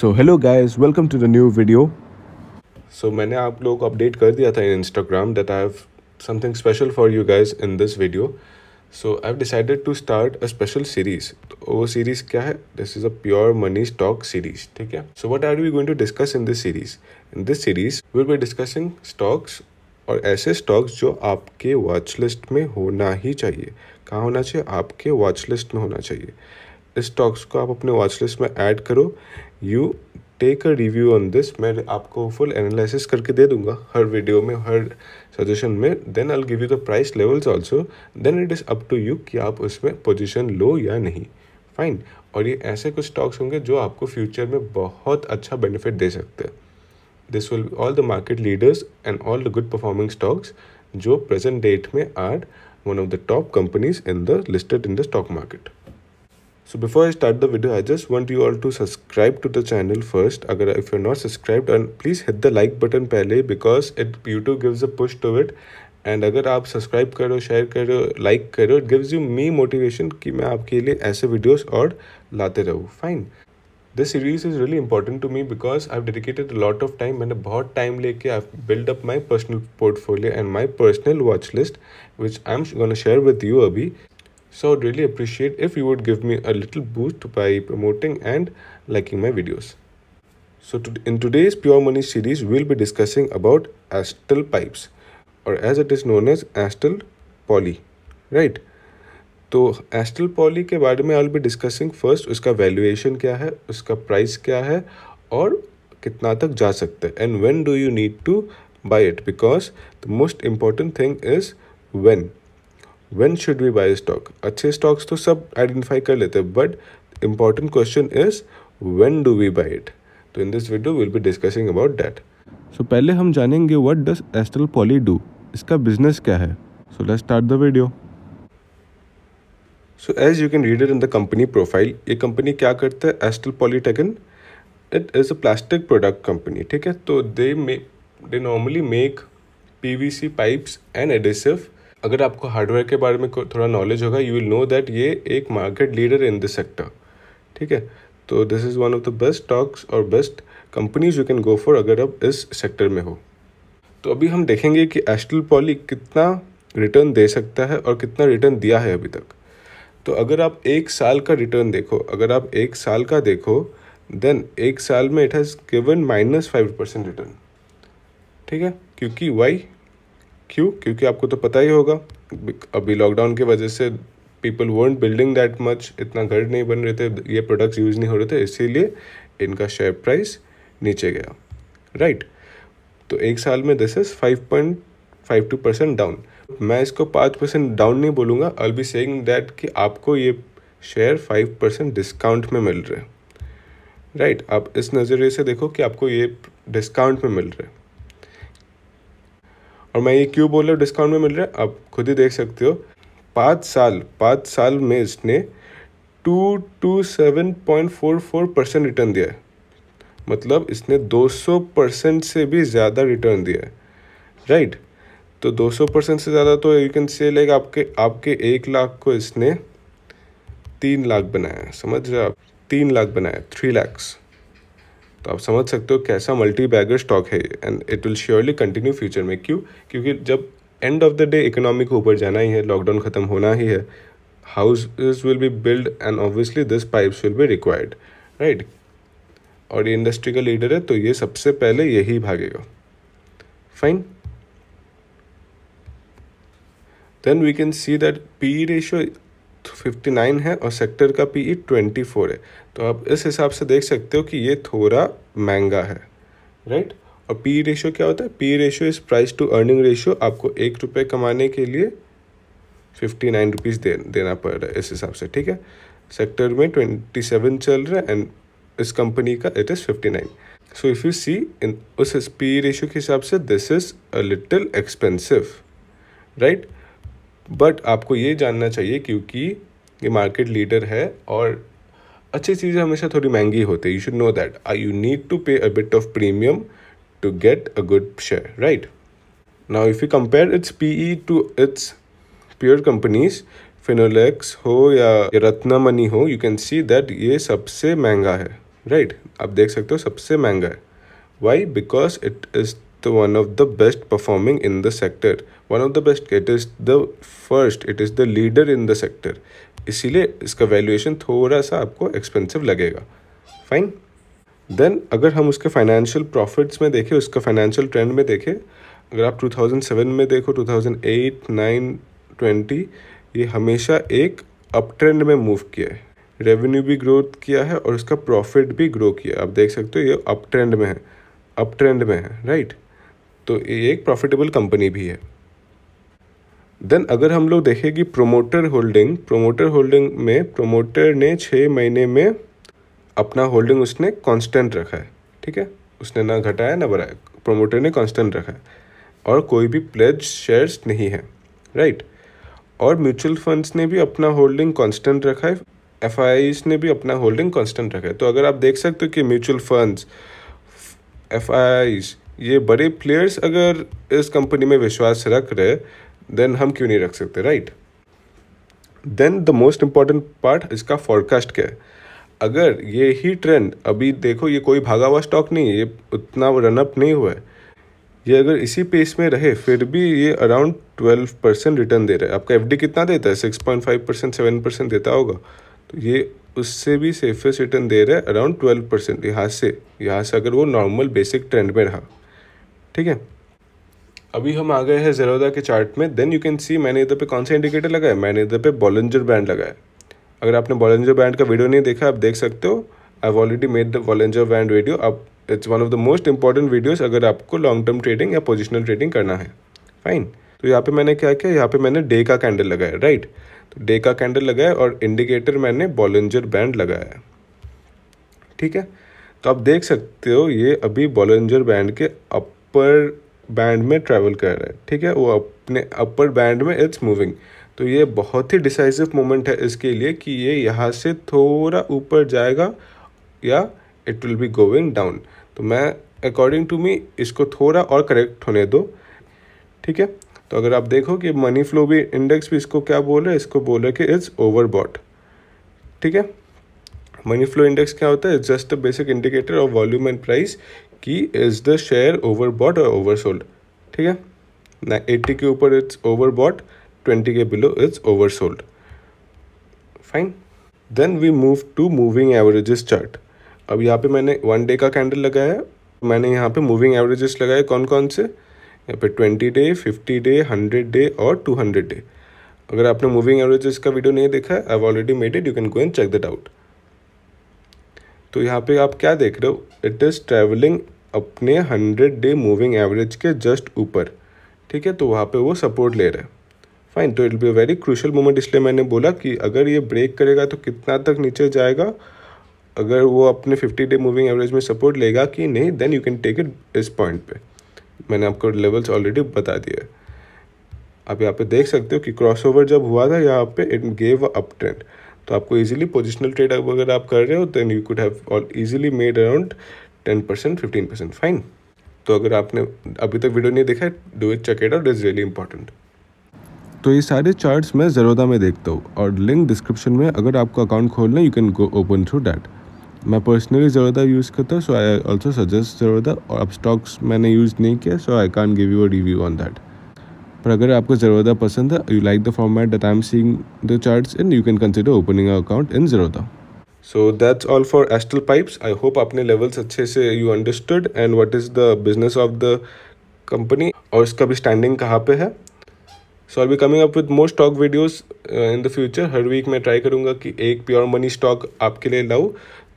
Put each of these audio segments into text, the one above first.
So hello guys welcome to the new video so मैंने आप लोग को अपडेट कर दिया था in Instagram that I have something special for you guys in this video so I have decided to start a special series तो वो series क्या है this is a pure money stock series ठीक है so what are we going to discuss in this series in this series will be discussing stocks और ऐसे stocks जो आपके वॉच लिस्ट में होना ही चाहिए कहाँ होना चाहिए आपके वॉच लिस्ट में होना चाहिए इस स्टॉक्स को आप अपने वॉच लिस्ट में ऐड करो you take a review on this मैं आपको फुल एनालिसिस करके दे दूंगा हर वीडियो में हर सजेशन में then I give you the price levels also then it is up to you कि आप उसमें पोजीशन लो या नहीं फाइन और ये ऐसे कुछ स्टॉक्स होंगे जो आपको फ्यूचर में बहुत अच्छा बेनिफिट दे सकते हैं this will all the market leaders and all the good performing stocks जो प्रेजेंट डेट में are one of the top companies in the listed in the stock market so before start the video video, I just want you all to subscribe to the channel first. Agar, if you're not subscribe and please hit the like button पहले because it YouTube gives a push to it and अगर आप subscribe करो share करो like करो it gives you me motivation कि मैं आपके लिए ऐसे वीडियोस और लाते रहूँ fine this series is really important to me because I dedicated lot of time मैंने बहुत टाइम लेके I build up my personal portfolio and my personal watch list which I am share with you अभी So I'd really appreciate if you would give me a little boost by promoting and liking my videos. So to, in today's Pure Money series, we'll be discussing about astral pipes or as it is known as astral poly, right? तो एस्टल poly के बारे में I be discussing first उसका valuation क्या है उसका price क्या है और कितना तक जा सकता है and when do you need to buy it because the most important thing is when when should we buy stock अच्छे स्टॉक्स तो सब आइडेंटिफाई कर लेते हैं but important question is when do we buy it तो in this video will be discussing about that so पहले हम जानेंगे what does Astral Poly do इसका बिजनेस क्या है so let start the video so as you can read it in the company profile ये company क्या करता है Astral Polytechnik it is a plastic product company ठीक है तो they may they normally make C pipes and adhesive अगर आपको hardware के बारे में थोड़ा नॉलेज होगा यू विल नो दैट ये एक market leader in this sector ठीक है तो this is one of the best stocks और best companies you can go for अगर आप इस सेक्टर में हो तो अभी हम देखेंगे कि एस्टल पॉली कितना रिटर्न दे सकता है और कितना रिटर्न दिया है अभी तक तो अगर आप एक साल का रिटर्न देखो अगर आप एक साल का देखो देन एक साल में it has given minus five percent return ठीक है क्योंकि वाई क्यों क्योंकि आपको तो पता ही होगा अभी लॉकडाउन की वजह से people want building that much इतना घर नहीं बन रहे थे ये प्रोडक्ट्स यूज़ नहीं हो रहे थे इसीलिए इनका शेयर प्राइस नीचे गया राइट right. तो एक साल में this is five point five two percent down मैं इसको पाँच परसेंट डाउन नहीं बोलूँगा आल बी सेइंग दैट कि आपको ये शेयर फाइव परसेंट डिस्काउंट में मिल रहे हैं राइट right, आप इस नज़रिए से देखो कि आपको ये डिस्काउंट में मिल रहे हैं और मैं ये क्यों बोल रहा हूँ डिस्काउंट में मिल रहा है आप खुद ही देख सकते हो पाँच साल पाँच साल में इसने two two seven point four four percent return दिया है मतलब इसने दो सौ परसेंट से भी ज़्यादा रिटर्न दिया है राइट तो दो सौ परसेंट से ज़्यादा तो यू कैन से लाइक आपके आपके एक लाख को इसने तीन लाख बनाया समझ रहे आप तीन लाख बनाया थ्री लैक्स तो आप समझ सकते हो कैसा मल्टी बैगर स्टॉक है and it will surely continue future में क्यों क्योंकि जब end of the day economy को ऊपर जाना ही है लॉकडाउन ख़त्म होना ही है house will be build and obviously this pipes will be required right और ये इंडस्ट्री का लीडर है तो ये सबसे पहले यही भागेगा fine then we can see that P ratio fifty nine है और सेक्टर का पी ई ट्वेंटी फोर है तो आप इस हिसाब से देख सकते हो कि ये थोड़ा महंगा है राइट right? और पी रेशियो e क्या होता है P ratio is price to earning ratio आपको एक रुपये कमाने के लिए फिफ्टी नाइन रुपीज़ दे, देना पड़ रहा है इस हिसाब से ठीक है सेक्टर में ट्वेंटी सेवन चल रहा है एंड इस कंपनी का it is fifty nine so if you see in उस पी रेशियो e के हिसाब से this is a little expensive right but आपको ये जानना चाहिए क्योंकि ये मार्केट लीडर है और अच्छी चीज़ें हमेशा थोड़ी महंगी होती है you should know that I you need to pay a bit of premium to get a good share right now if you compare its P E to its pure companies Finolex हो या रत्नामनी हो यू कैन सी दैट ये सबसे महंगा है right right? आप देख सकते हो सबसे महंगा है why because it is the one of the best performing in the sector one of the best it is the first it is the leader in the sector इसीलिए इसका वैल्यूएशन थोड़ा सा आपको एक्सपेंसिव लगेगा फाइन देन अगर हम उसके financial profits में देखें उसका फाइनेंशियल ट्रेंड में देखें अगर आप 2007 में देखो 2008 9 20 ये हमेशा एक अप ट्रेंड में मूव किया है रेवेन्यू भी ग्रोथ किया है और उसका प्रॉफिट भी ग्रो किया है आप देख सकते हो ये अप ट्रेंड में है अप ट्रेंड में है राइट right? तो ये एक प्रॉफिटेबल कंपनी भी है देन अगर हम लोग देखें कि प्रोमोटर होल्डिंग प्रोमोटर होल्डिंग में प्रोमोटर ने छः महीने में अपना होल्डिंग उसने कांस्टेंट रखा है ठीक है उसने ना घटाया ना बढ़ाया प्रोमोटर ने कांस्टेंट रखा है और कोई भी प्लेज शेयर्स नहीं है राइट और म्यूचुअल फंड्स ने भी अपना होल्डिंग कांस्टेंट रखा है एफ ने भी अपना होल्डिंग कांस्टेंट रखा है तो अगर आप देख सकते हो कि म्यूचुअल फंड्स एफ ये बड़े प्लेयर्स अगर इस कंपनी में विश्वास रख रहे देन हम क्यों नहीं रख सकते right then the most important part इसका फॉरकास्ट क्या है अगर ये ही ट्रेंड अभी देखो ये कोई भागा हुआ स्टॉक नहीं है ये उतना रनअप नहीं हुआ है ये अगर इसी पेस में रहे फिर भी ये अराउंड ट्वेल्व परसेंट रिटर्न दे रहा है आपका एफडी कितना देता है six point five percent seven percent देता होगा तो ये उससे भी सेफेस्ट रिटर्न दे रहा है अराउंड ट्वेल्व परसेंट यहाँ से यहाँ से अगर वो नॉर्मल बेसिक ट्रेंड में रहा ठीक है अभी हम आ गए हैं ज़ेरोदा के चार्ट में देन यू कैन सी मैंने इधर पे कौन सा इंडिकेटर लगाया मैंने इधर पे बॉलेंजर बैंड लगाया अगर आपने बॉलेंजर बैंड का वीडियो नहीं देखा आप देख सकते हो I already made the Bollinger band video अब it's one of the most important videos अगर आपको लॉन्ग टर्म ट्रेडिंग या पोजिशनल ट्रेडिंग करना है फाइन तो यहाँ पे मैंने क्या किया यहाँ पे मैंने डे का कैंडल लगाया राइट तो डे का कैंडल लगाया और इंडिकेटर मैंने बॉलेंजर बैंड लगाया ठीक है तो आप देख सकते हो ये अभी बॉलेंजर बैंड के अप अपर बैंड में ट्रैवल कर रहा है ठीक है वो अपने अपर बैंड में इट्स मूविंग तो ये बहुत ही डिसाइसिव मोमेंट है इसके लिए कि ये यहाँ से थोड़ा ऊपर जाएगा या it will be going down तो मैं अकॉर्डिंग टू मी इसको थोड़ा और करेक्ट होने दो ठीक है तो अगर आप देखो कि मनी फ्लो भी इंडेक्स भी इसको क्या बोल रहे हैं इसको बोल रहे कि इट्स ओवरबॉट ठीक है मनी फ्लो इंडेक्स क्या होता है it's just a basic indicator of volume and price कि is the share overbought और ओवर सोल्ड ठीक है ना एट्टी के ऊपर इट्स ओवर बॉट ट्वेंटी के below it's oversold fine then we move to moving averages chart अब यहाँ पे मैंने वन डे का कैंडल लगाया मैंने यहाँ पे मूविंग एवरेजेस लगाए कौन कौन से यहाँ पे twenty day fifty day hundred day और टू हंड्रेड डे अगर आपने मूविंग एवरेजेस का वीडियो नहीं देखा है I already made it you can go and check that out तो यहाँ पे आप क्या देख रहे हो इट इज़ ट्रैवलिंग अपने हंड्रेड डे मूविंग एवरेज के जस्ट ऊपर ठीक है तो वहाँ पे वो सपोर्ट ले रहे हैं फाइन तो it be very crucial moment इसलिए मैंने बोला कि अगर ये ब्रेक करेगा तो कितना तक नीचे जाएगा अगर वो अपने फिफ्टी डे मूविंग एवरेज में सपोर्ट लेगा कि नहीं then you can take it इस पॉइंट पे मैंने आपको लेवल्स ऑलरेडी बता दिए आप यहाँ पे देख सकते हो कि क्रॉसओवर जब हुआ था यहाँ पे इट गेव अप ट्रेंड तो आपको इजीली पोजिशनल ट्रेड अगर आप कर रहे हो then you could have easily made around ten percent fifteen percent fine तो अगर आपने अभी तक वीडियो नहीं देखा है do it check it out is really important तो ये सारे चार्ट्स मैं ज़रोदा में देखता हूँ और लिंक डिस्क्रिप्शन में अगर आपको अकाउंट खोलना है you can go open through that मैं पर्सनली ज़रोदा यूज़ करता हूँ सो आई ऑल्सो सजेस्ट ज़रोदा और अब स्टॉक्स मैंने यूज़ नहीं किया so I can give you a review on that पर अगर आपको ज़रोदा पसंद है you like the format that I am the charts in you can consider opening account in Zerodha so that's all for Astral Pipes I hope अपने levels अच्छे से you understood and what is the business of the company और इसका भी standing कहाँ पे है so I be coming up with more stock videos in the future हर वीक मैं ट्राई करूँगा कि एक प्योर मनी स्टॉक आपके लिए लाऊँ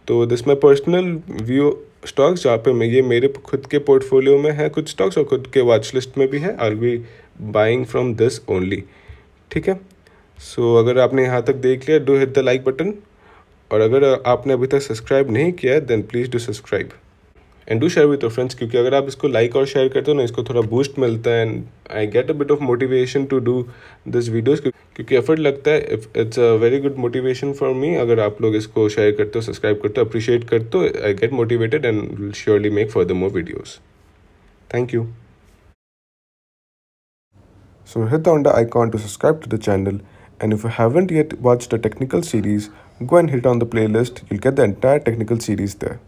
तो this my personal view stocks जहाँ पे मैं ये मेरे खुद के पोर्टफोलियो में है कुछ स्टॉक्स और खुद के वॉच लिस्ट में भी है I be buying from this only ठीक है सो so, अगर आपने यहाँ तक देख लिया do hit the like button और अगर आपने अभी तक सब्सक्राइब नहीं किया है then please do subscribe and do share with your friends क्योंकि अगर आप इसको लाइक और शेयर करते हो ना इसको थोड़ा बूस्ट मिलता है and I get a bit of motivation to do this videos क्योंकि एफर्ट लगता है it's a very good motivation for me अगर आप लोग इसको शेयर करते हो सब्सक्राइब करते हो अप्रिशिएट करते हो I get motivated and will surely make for the more videos you so hit on the icon to subscribe to the channel And if you haven't yet watched the technical series, go and hit on the playlist. You'll get the entire technical series there.